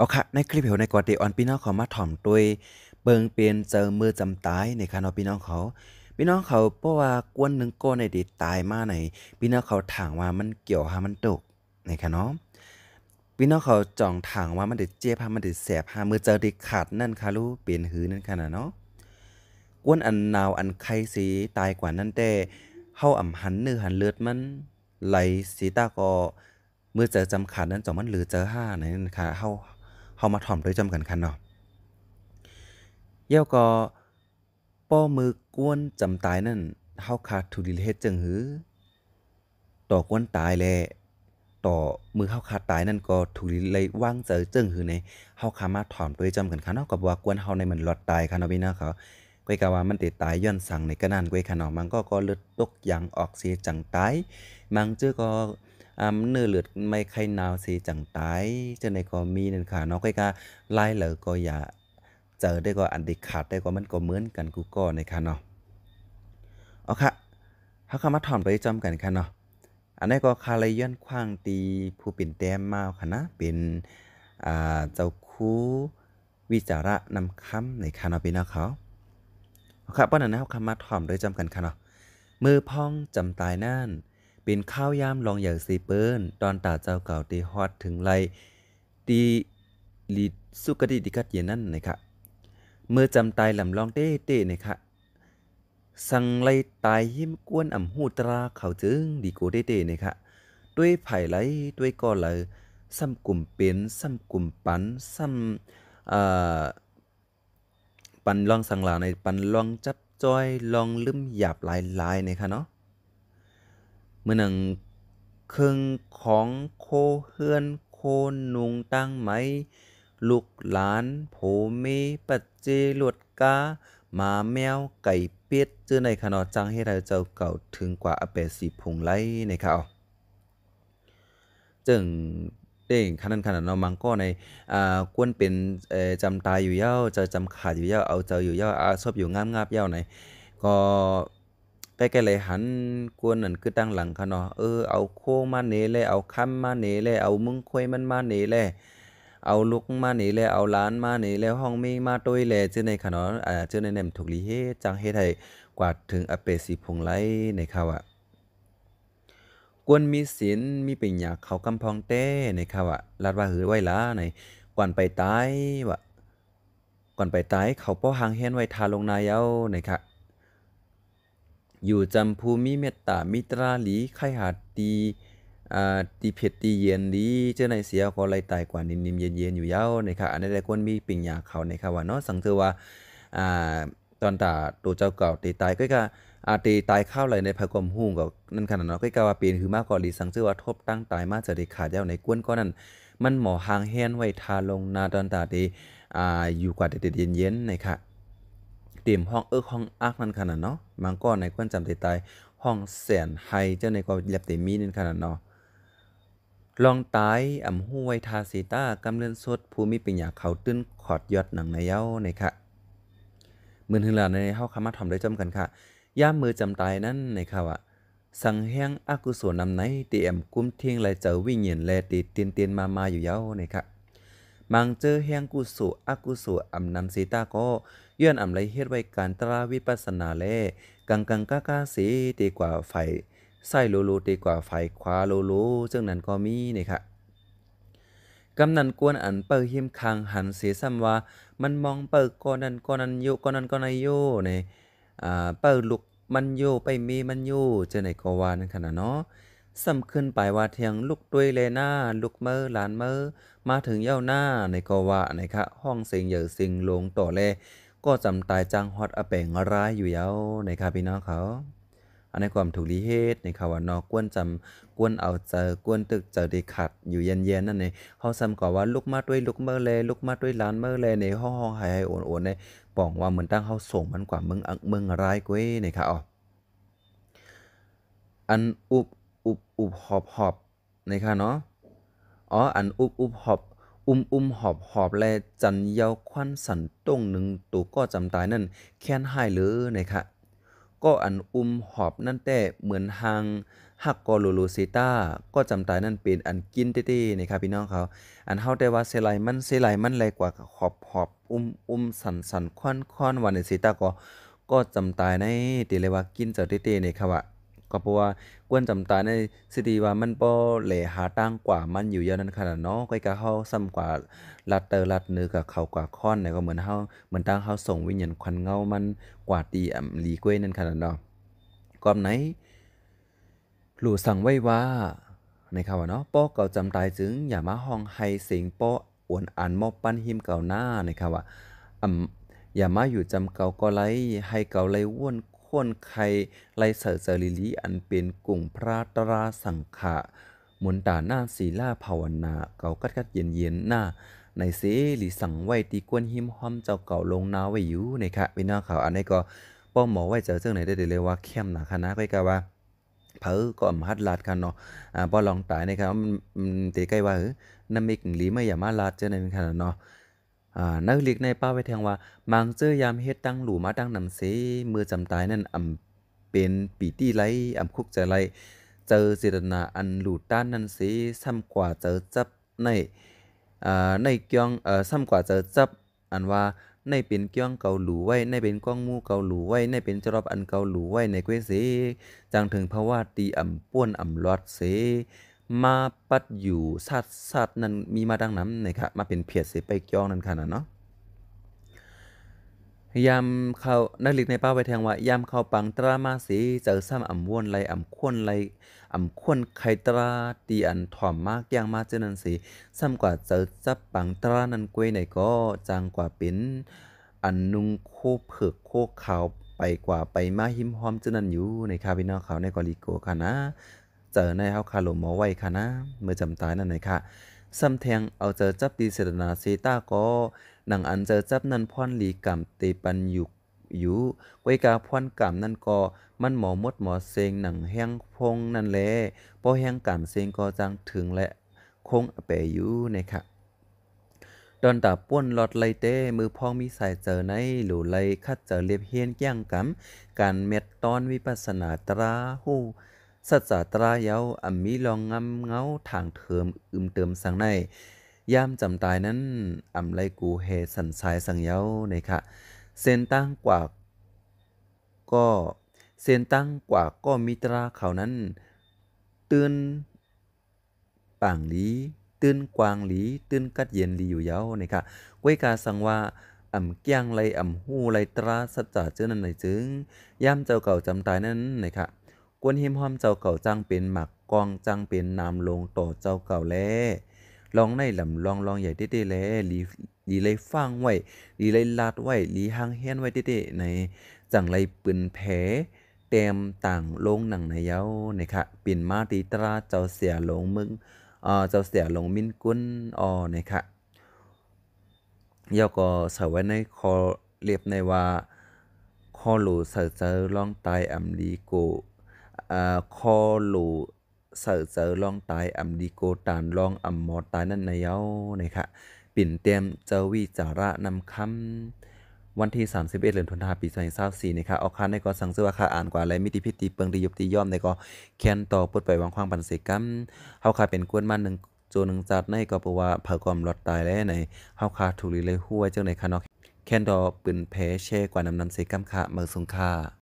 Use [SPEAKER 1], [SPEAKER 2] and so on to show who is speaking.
[SPEAKER 1] เอาค่ะ ในคลิปเหวในกวาเตออนพี่น้องเขามาถ่อมตัวเปิงเปลี่ยนเจอมือจำตายในคานอพี่น้องเขา พี่น้องเขาเพราะว่ากวนหนึ่งโก้ในดีตายมาไหน พี่น้องเขาถางว่ามันเกี่ยวหามันตกในค่ะเนาะพี่น้องเขาจ่องถางว่ามันเด็ดเจี๊ยบหามันเด็ดแสบหามือเจอดีขาดนั่นค่ะลูกเปลี่ยนหือนั่นค่ะนะเนาะกวนอันนาวอันไข้สีตายกว่านั่นแต่เฮาอ่ำหันเนื้อหันเลือดมันไหลสีตาก็มือเจอจำขาดนั้นจ่อมันหรือเจอห้าในนั่นค่ะเฮาเฮามาถ่อมด้วยจำกันคันเนาะเย่วก็ป้อมือกวนจำตายนั่นเฮาขาดทุลิเลตจังหือต่อกวนตายแลต่อมือเฮาขาดตายนั่นก็ถูิเลยว่างเจอจังหือในเฮาขามาถอมด้วจำกันคันเนาะกับว่ากวนเฮาในมันหลอดตายคันเนาะพี่นะเขาก้อยกะว่ามันติดตายย้อนสั่งในกระนั้นก้อยคันเนาะมันก็ก็เลือดตกยังออกเสียจังตายมังเจอก็อ่าเนื้อเลือดไม่ใครหนาวสีจังตายจะในก็มีนั่นค่ะเนาะก็กาไล่เหลือก็อย่าเจอได้ก็อันติขาดได้ก็มันก็เหมือนกันกูก็ในค่ะเนาะเอาค่ะเขาคข้ามาถอนไปจำกันค่ะเนาะอันนี้ก็คาเลยย้อนคว้างตีผู้เป็นแต้มมาค่ะนะเป็นอ่าเจ้าคูวิจาระนำคำในคานาป็นาเขาค่ะป้อนนั้นเขาคำมาถอนไปจจำกันค่ะเนาะมือพองจำตายนั่นเป็นข้าวยามลองอย่างสีเปิ้นตอนตาเจ้าเก่าตีฮอดถึงไรตีลีสุกดิติกัดเย็นนั่นนะคบเมื่อจำตายลำลองเต้เต้นะคะสังไลตายหิมกวนอ่ำหูตราเขาจึงดีโกเต้เต้นะคะด้วยไผ่ไรด้วยก่อไหลซ้ำกลุ่มเป็นซ้ำกลุ่มปันซ้ำปันลองสังหลาในปันลองจับจอยลองลืมหยาบหลายๆนะคะเนาะมื่อหนึ่งครึงของโคเฮือนโคนุงตั้งไหมลูกหลานโผมมปัจเจลวดกาหมาแมวไก่เป็ดเจอในขนอจังให้เราเจ้าเก่าถึงกว่าอเปสีพุงไล่นข่าวจึงเด้งขนาดขนาดเนานมังก็ในอ่า ควรเป็นเอ่อจำตายอยู่เย้าจะจำขาดอยู่เย้าเอาเจ้าอยู่เย้าอาชอบอยู่งามงาบเย้าไหนก็แปแกเลยหันกวนนั่นคือตั้งหลังค่ะเนาะเออเอาโคมาเนเลยเอาคำมาเนเลยเอามึงคุยมันมาเนเลยเอาลูกมาเนเลยเอาล้านมาเนเลยห้องมีมาตวยแลชื่อในค่ะเนาะอ่าชื่อในแหนมถูกลีเฮจังเฮ็ดให้กวาดถึงอเปสิพงไลในค่ะว่ากวนมีศีลมีปัญญาเขากำพองเต้ในค่ะว่ารัดว่าหือไว้ล้าในก่อนไปตายว่ะก่อนไปตายเขาป้อหางเฮียนไว้ทาลงนายเอาในค่ะอยู่จำภูมิเมตตามิตราหลีไข่หาดตี อ่า ตีเผ็ดตีเย็นดี เจ้าในเสียก็ไรตายกว่านิ่มเย็นเย็นอยู่เย้านค่ะอันนี้ได้คนมีปิ่งยาเขาในค่ะว่าเนาะสังเกตว่า อ่า ตอนตาตัวเจ้าเก่าตีตายก็ก็อาตีตายข้าวเลยในพะกมหุ่งก็นั่นขนาดเนาะก็กว่าปีนคือมากกว่าลีสังเธอว่าทบตั้งตายมาจะได้ขาดเย้าในกวนก็นั่น มันหมอหางแฮนไว้ทาลงนาตอนตาตีอ่า อยู่กว่าเด็ดเ็ดเย็น็นนค่ะเต็มห้องเอิกห้องอักนั่นขนาดเนาะ มันก็ในก้นจำตายห้องแสนไฮเจ้าในก็เลียบเตมีนั่นขนาดเนาะ ลองตายอ่ำห้วยทาสีตากำเลือนสดภูมิปัญญาเขาตื้นขอดยอดหนังในเย้าในค่ะมือถึงหลานในเฮาคามาทำได้จำกันค่ะ ย่ามมือจำตายนั่นในค่ะว่สังแห้งอากุศลนำไหนเตีียมกุ้มเที่ยงไายเจอวิ่งเหียนแลติดเตียนเตียนมามาอยู่เย้าในค่ะ มังเจอแห้งกุศลอากุศลอ่ำนำสีตาก็ย่อนอำไลเฮ็ดไว้การตราวิปัสสนาแลกังกังก้ากาสีตีกว่าฝ่ายไส้โลโลตีกว่าฝ่ายขวาโลโลซึ่งนั้นก็มีนี่ค่ะกำนันกวนอันเปิดหิมคางหันเสียซ้ำว่า มันมองเปิดก้อนนั้นก้อนนั้นโยก้อนนั้นก้อนนายโยเนี่ยอ่า เปิดลุกมันโยไปมี มันโยเจอไหนก็ว่านั่นขนาดเนาะสำขึ้นไปว่าเทียงลุกด้วยเลยหน้าลุกเมอหลานเมอมาถึงเย้าหน้าในก็ว่าในคะห้องเสียงเหย่อสิงลงต่อแลก็จำตายจังฮอดอแปงร้ายอยู่เย้าในคาพี่น้องเขาอันในความถูกลีเฮตในคาว่านอกวนจำกวนเอาเจอกวนตึกเจอดีขัดอยู่เย็นเย็นนั่นเองเขาซ้ำก่อว่าลุกมาด้วยลุกเมื่อเลยลุกมาด้วยล้านเมื่อเลยในห้องห้องหายโอนโอนในป่องว่าเหมือนตั้งเขาส่งมันกว่าเมืองอัเมืองร้ายกุ้ยในค่อวอันอุบอุบอุบหอบหอบในคาเนาะอ๋ออันอุบอุบหอบอุ้มอุ้มหอบหอบและจันเยาควันสันต้งหนึ่งตัวก็จำตายนั่นแค้นหายเลยนะคะก็อันอุ้มหอบนั่นแต่เหมือนหางหักกอลูลูซิต้าก็จำตายนั่นเป็นอันกินเต้ๆนะครับพี่น้องเขาอันเฮาแต่ว่าเซไลมันเซไลมันไรกว่าหอบหอบอุ้มอุ้มสันสันควันควันวันในซิต้าก็ก็จำตายในตีเลยว่ากินเจ้าเต้ๆในครับว่าก็เพราะว่ากวนจำตาในสิตีว่ามันป่เหลหาตั้งกว่ามันอยู่ยาวนั้นขนาดเนาะก็กะเฮาซ้ำกว่าลัดเตอร์ลัดเนื้อกับเขากว่าค้อนเนี่ยก็เหมือนเฮาเหมือนตั้งเฮาส่งวิญญาณควันเงามันกว่าตีอ่ำลีกวยนั่นขนาดเนาะก่อนไหน หลู่สั่งไว้ว่าในค่าวเนาะป้อเก่าจำตายจึง อย่ามาห้องให้เสียงป้ออวนอ่านมอบปั้นหิมเก่าหน้าในคำว่าอ่ำอย่ามาอยู่จำเก่าก็ไลให้เก่าไลว่วนคนใครไลเสอร์เซริลีอันเป็นกลุ่มพระตราสังขะมุนตาหน้าศีลาภาวนา เก่ากัดกัดเย็นเย็นหน้า ในเสหรือสังไว้ ตีกวนหิมหอม เจ้าเก่าลงนาไว้อยู่นะคะพี่น้องเขาอันนี้ก็ ป้อมหมอไว้เจอเจ้าไหน ได้เลยว่าเข้มหนาคณะก็กว่าเผอก็มหัดลาดกันเนาะอ่า้อลองตายนะครับมันเตะใกล้ว่าเออน้ำมิกหลีไม่อย่ามาลาดเจ้าในขนาดเนาะานักลยกในป้าไว้แทงว่ามังเจอยามเฮ็ดตั้งหลูมาตั้งนำเสมือจำตายนั่นอำเป็นปีตี้ไรอำคุกจะไรเจอเจตนาอันหลูต้านนั่นเสซ้ำกว่าเจอจับในอ่าในเกียงเอ่อซ้ำกว่าเจอจับอันว่าในเป็นเกี้ยงเกาหลูไว้ ในเป็นก้องมูเกาหลูไว้ ในเป็นจรอบอันเกาหลูไว้ในเกวเส จังถึงภาวะตีอ่ำป้วนอ่ำลอดเสมาปัดอยู่สัตสัตนั้นมีมาดังนั้นนะครับมาเป็นเพียรเสไปกยองนั้นขนาดะเนาะยามเขานักลิกนในป้าไปแทงว่ายามเขาปังตรามาสีเจอซ้ำอ่ำวนไรอ่ำควนไรอ่ำควนไครตราตีอันถ่อมมากย่างมาเจนันสีซ้ำกว่าเจอจับปังตรานันกวยในก็จางกว่าเป็นอันนุงโคเผือกโคขาวไปกว่าไปมาหิมหอมเจนันอยู่ในคาบินอเขาในกอลิโกคานะเจอในเฮาคาลมอไว้ ค่ะนะเมื่อจำตายนั่นเลยค่ะซ้ำแทงเอาเจอจับตีเสดนาเซตาก็หนังอันเจอจับนันพรหลีกรรมเตปันยุกอยู่กวยกาพรกรรมนั่นก็มันหมอมดหมอเซงหนังแห้งพงนั่นแหละพอแห้งกรรมเซงก็จังถึงและคงเปอยู่นะคะดอนตาป้วนหลอดไลเต้มือพองมีสายเจอในหลูไลคัดเจอเลียบเฮียนแก้งกำการเม็ดตอนวิปัสนาตราหู้สัจจาตราเยาอัมมีลองงำเงาทางเทิมอึมเติมสังในยามจำตายนั้น อำไลกูเฮสันสายสังเยาในค่ะเส้นตั้งกว่าก็เส้นตั้งกว่าก็มิตราเขานั้น ตื่นป่างหลีตื่นกวางหลีตื่นกัดเย็นหลีอยู่เยาในค่ะกวยกาสังว่าอ่ำเกี้ยงไรอ่ำหูไรตราสัจจะเจ้านั้นในจึงย่ำเจ้าเก่าจำตายนั้นนะคะกวนเฮมหอมเจ้าเก่าจังเป็นหมักกองจังเป็นนามลงต่อเจ้าเก่าแลลองในลำลองลองใหญ่เี้ๆแลลีลีเลยฟังไว้ลีเลยลาดไว้ลีหางเฮนไว้เด้ๆในจังไรปืนแผลเต็มต่างลงหนังในเย้าในค่ะเป็นมาตีตราเจ้าเสียลงมึงเอ่อเจ้าเสียลงมินกุนอ่อในค่ะเย้าก็เสไว้ในคอเรียบในว่าคอหลูเสาเจอลองตายอำลีโกอ่คอหลูเสือเสือลองตายอัมดีโกตานลองอัมมอตายนั่นนายเอ้านะคะปิ่นเตียมเจอวีจาระนำคำวันที่ 31 เดือนธันวาคมปี2024นะคะออกค่นในก็สั่งซื้อว่าค่าอ่านกว่าไร มิติพิธีเปิงดียุบตีย่อม ในก็แค้นต่อปดไปวางควางปันเสกัมเฮาค่าเป็นกวนมาหนึ่งโจหนึ่งจัดในก็เพราะว่าเผากวมมรอดตายแล้วใน เฮาค่าถูกลีเลยหัวเจ้าในคานอกแค้นต่อปืนแพ้แช่กว่านำนันเสกัมค่ะเมืองสงค่า